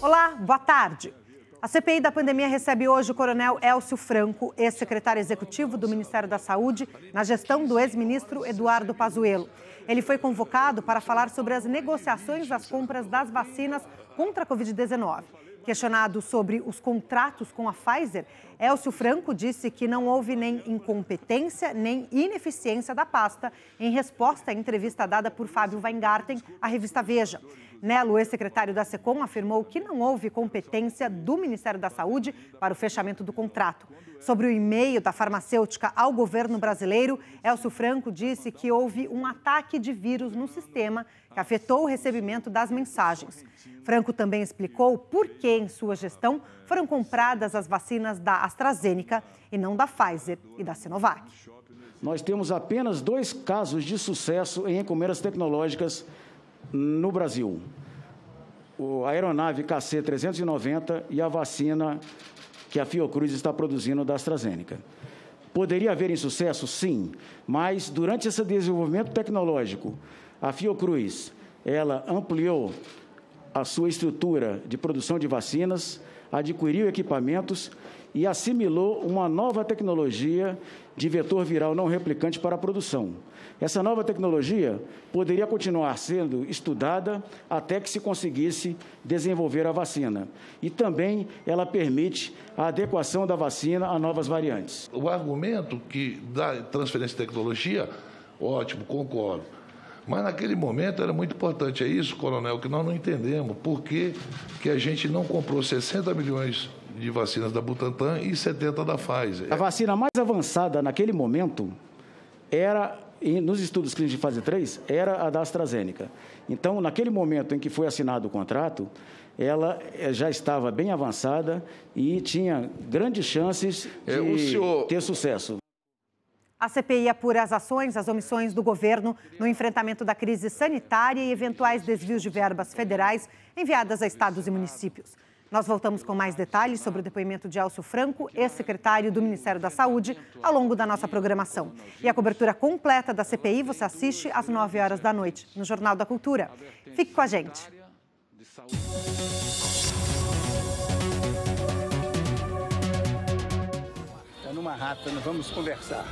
Olá, boa tarde. A CPI da pandemia recebe hoje o coronel Elcio Franco, ex-secretário executivo do Ministério da Saúde, na gestão do ex-ministro Eduardo Pazuello. Ele foi convocado para falar sobre as negociações das compras das vacinas contra a Covid-19. Questionado sobre os contratos com a Pfizer, Elcio Franco disse que não houve nem incompetência nem ineficiência da pasta em resposta à entrevista dada por Fábio Weingarten à revista Veja. Nelo, ex-secretário da SECOM, afirmou que não houve competência do Ministério da Saúde para o fechamento do contrato. Sobre o e-mail da farmacêutica ao governo brasileiro, Elcio Franco disse que houve um ataque de vírus no sistema que afetou o recebimento das mensagens. Franco também explicou por que, em sua gestão, foram compradas as vacinas da AstraZeneca e não da Pfizer e da Sinovac. Nós temos apenas dois casos de sucesso em encomendas tecnológicas no Brasil. A aeronave KC-390 e a vacina que a Fiocruz está produzindo da AstraZeneca. Poderia haver insucesso? Sim, mas durante esse desenvolvimento tecnológico, a Fiocruz ela ampliou a sua estrutura de produção de vacinas, adquiriu equipamentos e assimilou uma nova tecnologia de vetor viral não replicante para a produção. Essa nova tecnologia poderia continuar sendo estudada até que se conseguisse desenvolver a vacina. E também ela permite a adequação da vacina a novas variantes. O argumento que da transferência de tecnologia, ótimo, concordo. Mas naquele momento era muito importante, é isso, coronel, que nós não entendemos por que, que a gente não comprou 60 milhões de vacinas da Butantan e 70 da Pfizer. A vacina mais avançada naquele momento era, nos estudos clínicos de fase 3, era a da AstraZeneca. Então, naquele momento em que foi assinado o contrato, ela eh, já estava bem avançada e tinha grandes chances é, de é, senhor... ter sucesso. A CPI apura as ações, as omissões do governo no enfrentamento da crise sanitária e eventuais desvios de verbas federais enviadas a estados e municípios. Nós voltamos com mais detalhes sobre o depoimento de Elcio Franco, ex-secretário do Ministério da Saúde, ao longo da nossa programação. E a cobertura completa da CPI você assiste às 9 horas da noite, no Jornal da Cultura. Fique com a gente. Está numa rata, nós vamos conversar.